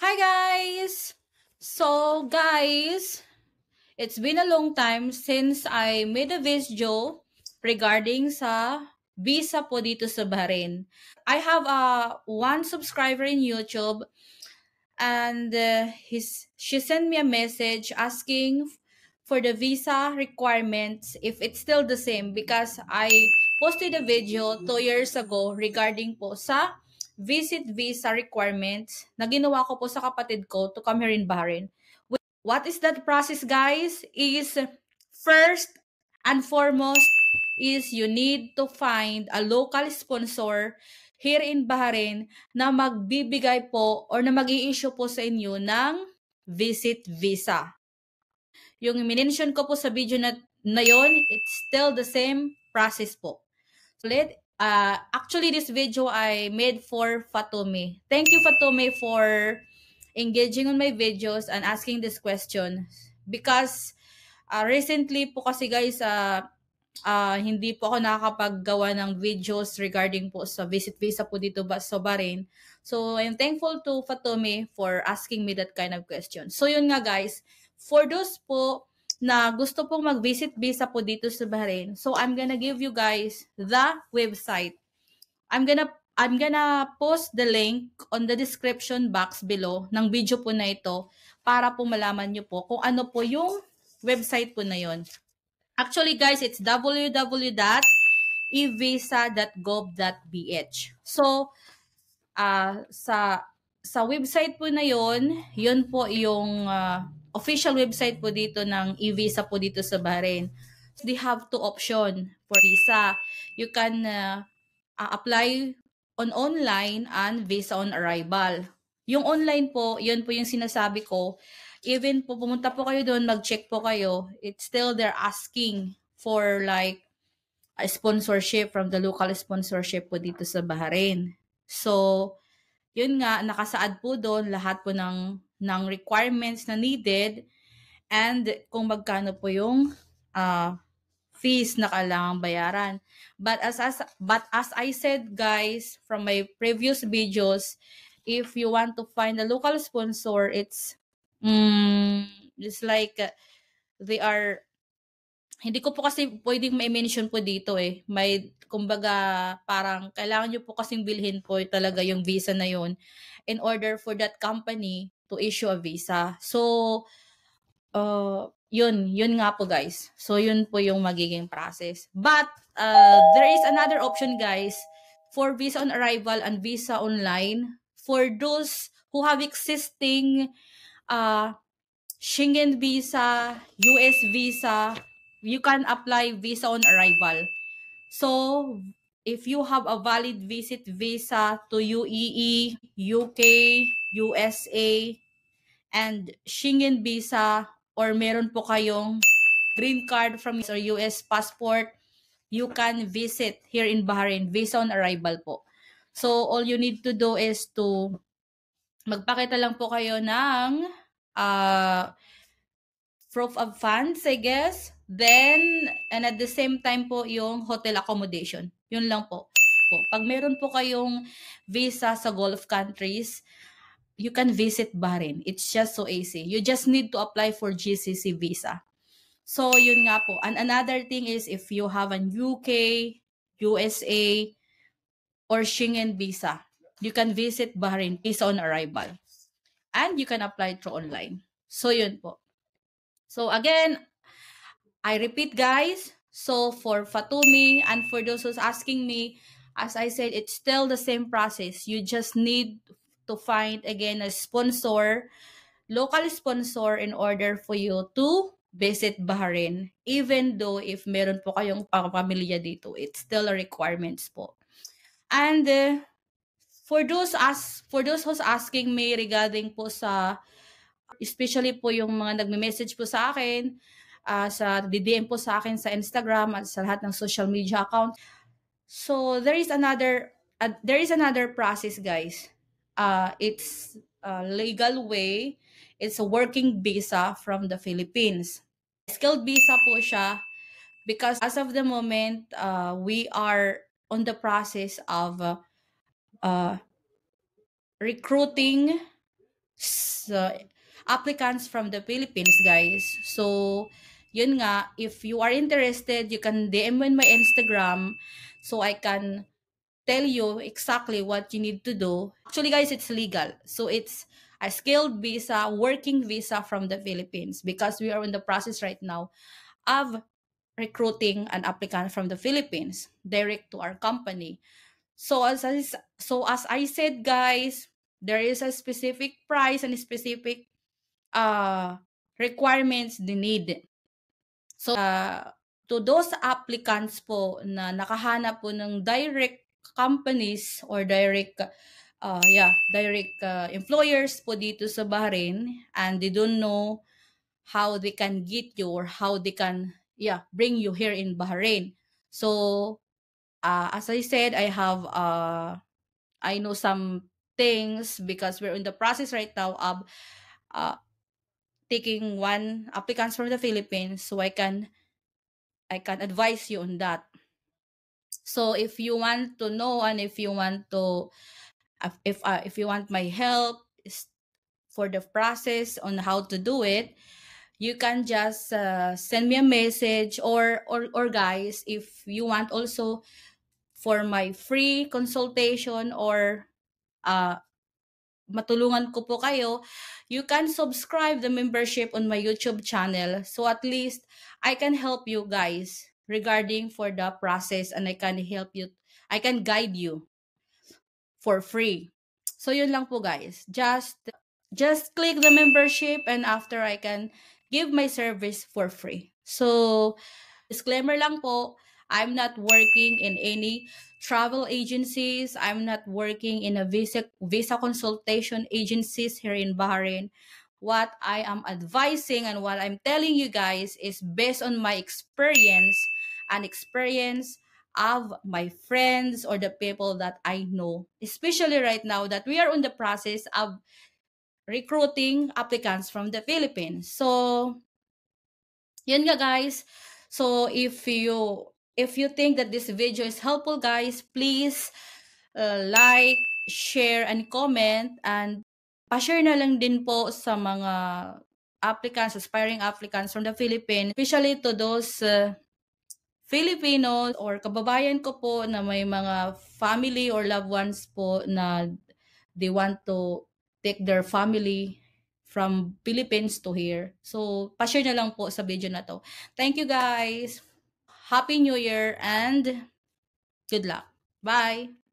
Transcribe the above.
Hi guys! So guys, it's been a long time since I made a video regarding sa visa po dito sa Bahrain. I have a uh, one subscriber in YouTube and uh, his she sent me a message asking for the visa requirements if it's still the same because I posted a video two years ago regarding po sa visit visa requirements na ginawa ko po sa kapatid ko to come here in Bahrain. What is that process, guys? Is first and foremost is you need to find a local sponsor here in Bahrain na magbibigay po or na mag issue po sa inyo ng visit visa. Yung minention ko po sa video na, na yon, it's still the same process po. So Ulit, Uh, actually, this video I made for Fatome. Thank you, Fatome, for engaging on my videos and asking this question. Because uh, recently po kasi guys, uh, uh, hindi po ako nakakapaggawa ng videos regarding po sa visit visa po dito ba sa Bahrain. So, I'm thankful to Fatome for asking me that kind of question. So, yun nga guys, for those po na gusto pong mag-visit-visa po dito sa Bahrain. So I'm gonna give you guys the website. I'm gonna I'm gonna post the link on the description box below ng video po na ito para po malaman nyo po kung ano po yung website po na yon. Actually guys, it's www.evisa.gov.ph. So, uh, sa sa website po na yon, yon po yung uh, official website po dito ng e-visa po dito sa Bahrain. they have two option for visa. You can uh, apply on online and visa on arrival. Yung online po, yun po yung sinasabi ko. Even po pumunta po kayo doon, mag-check po kayo. It's still they're asking for like a sponsorship from the local sponsorship po dito sa Bahrain. So, yun nga, nakasaad po doon lahat po ng ng requirements na needed and kung magkano po yung uh, fees na kailangan bayaran. But as, as but as I said guys from my previous videos, if you want to find a local sponsor, it's mm, it's like uh, they are hindi ko po kasi pwedeng may mention po dito eh. May, kumbaga, parang kailangan nyo po kasing bilhin po talaga yung visa na yon in order for that company to issue a visa. So, uh, yun, yun nga po guys. So, yun po yung magiging process. But, uh, there is another option guys for visa on arrival and visa online for those who have existing uh, Schengen visa, US visa, you can apply visa on arrival. So, if you have a valid visit visa to UEE, UK, USA, and Schengen visa or meron po kayong green card from or US passport, you can visit here in Bahrain, visa on arrival po. So, all you need to do is to magpakita lang po kayo ng uh, proof of funds, I guess. Then, and at the same time po, yung hotel accommodation. Yun lang po. po. Pag meron po kayong visa sa Gulf countries, you can visit Bahrain. It's just so easy. You just need to apply for GCC visa. So, yun nga po. And another thing is if you have an UK, USA, or Schengen visa, you can visit Bahrain is on arrival. And you can apply through online. So, yun po. So, again, I repeat, guys. So, for Fatumi and for those who's asking me, as I said, it's still the same process. You just need to find again a sponsor, local sponsor in order for you to visit Bahrain. Even though if meron po kayong pamilya dito, it's still a requirements po. And uh, for those as for those who's asking me regarding po sa especially po yung mga nagme-message po sa akin uh, sa DDM po sa akin sa Instagram at sa lahat ng social media account. So there is another uh, there is another process guys. uh, it's a legal way. It's a working visa from the Philippines. Skilled visa po siya because as of the moment, uh, we are on the process of uh, uh, recruiting uh, applicants from the Philippines, guys. So, yun nga, if you are interested, you can DM me on my Instagram so I can tell you exactly what you need to do. Actually, guys, it's legal. So it's a skilled visa, working visa from the Philippines because we are in the process right now of recruiting an applicant from the Philippines direct to our company. So as I, so as I said, guys, there is a specific price and specific uh, requirements they need. So uh, to those applicants po na nakahanap po ng direct companies or direct uh, yeah, direct uh, employers po dito sa Bahrain and they don't know how they can get you or how they can yeah, bring you here in Bahrain. So uh, as I said, I have uh, I know some things because we're in the process right now of uh, taking one applicants from the Philippines so I can I can advise you on that. So if you want to know and if you want to if uh, if you want my help for the process on how to do it, you can just uh, send me a message or or or guys if you want also for my free consultation or uh matulungan ko po kayo, you can subscribe the membership on my YouTube channel. So at least I can help you guys regarding for the process and I can help you. I can guide you for free. So yun lang po guys. Just just click the membership and after I can give my service for free. So disclaimer lang po, I'm not working in any travel agencies. I'm not working in a visa visa consultation agencies here in Bahrain. What I am advising and what I'm telling you guys is based on my experience an experience of my friends or the people that I know, especially right now that we are on the process of recruiting applicants from the Philippines. So, yun nga guys. So, if you if you think that this video is helpful guys, please uh, like, share, and comment. And pa-share na lang din po sa mga applicants, aspiring applicants from the Philippines, especially to those uh, Filipino or kababayan ko po na may mga family or loved ones po na they want to take their family from Philippines to here. So, pa-share na lang po sa video na to. Thank you guys. Happy New Year and good luck. Bye!